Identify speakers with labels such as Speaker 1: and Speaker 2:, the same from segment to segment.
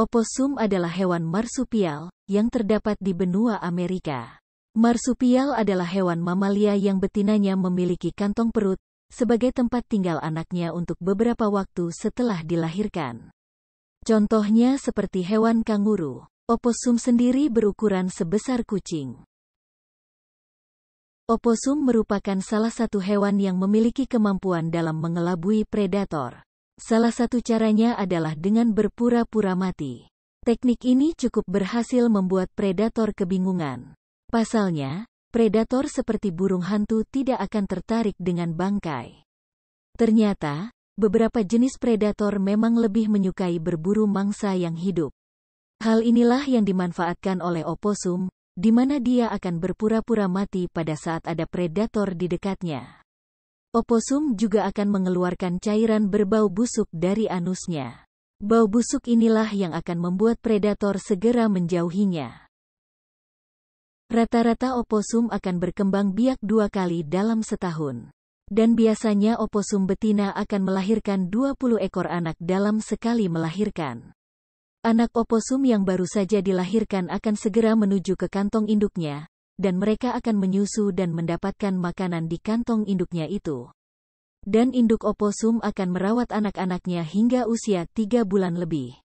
Speaker 1: Oposum adalah hewan marsupial yang terdapat di benua Amerika. Marsupial adalah hewan mamalia yang betinanya memiliki kantong perut sebagai tempat tinggal anaknya untuk beberapa waktu setelah dilahirkan. Contohnya seperti hewan kanguru. Oposum sendiri berukuran sebesar kucing. Oposum merupakan salah satu hewan yang memiliki kemampuan dalam mengelabui predator. Salah satu caranya adalah dengan berpura-pura mati. Teknik ini cukup berhasil membuat predator kebingungan. Pasalnya, predator seperti burung hantu tidak akan tertarik dengan bangkai. Ternyata, beberapa jenis predator memang lebih menyukai berburu mangsa yang hidup. Hal inilah yang dimanfaatkan oleh oposum, di mana dia akan berpura-pura mati pada saat ada predator di dekatnya. Oposum juga akan mengeluarkan cairan berbau busuk dari anusnya. Bau busuk inilah yang akan membuat predator segera menjauhinya. Rata-rata oposum akan berkembang biak dua kali dalam setahun. Dan biasanya oposum betina akan melahirkan 20 ekor anak dalam sekali melahirkan. Anak oposum yang baru saja dilahirkan akan segera menuju ke kantong induknya, dan mereka akan menyusu dan mendapatkan makanan di kantong induknya itu. Dan induk oposum akan merawat anak-anaknya hingga usia tiga bulan lebih.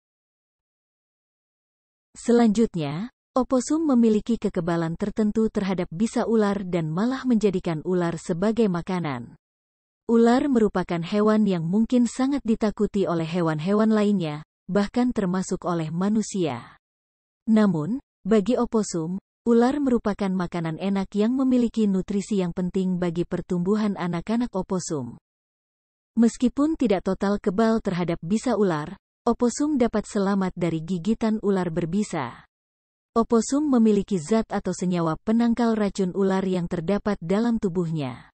Speaker 1: Selanjutnya, oposum memiliki kekebalan tertentu terhadap bisa ular dan malah menjadikan ular sebagai makanan. Ular merupakan hewan yang mungkin sangat ditakuti oleh hewan-hewan lainnya, bahkan termasuk oleh manusia. Namun, bagi oposum, Ular merupakan makanan enak yang memiliki nutrisi yang penting bagi pertumbuhan anak-anak oposum. Meskipun tidak total kebal terhadap bisa ular, oposum dapat selamat dari gigitan ular berbisa. Oposum memiliki zat atau senyawa penangkal racun ular yang terdapat dalam tubuhnya.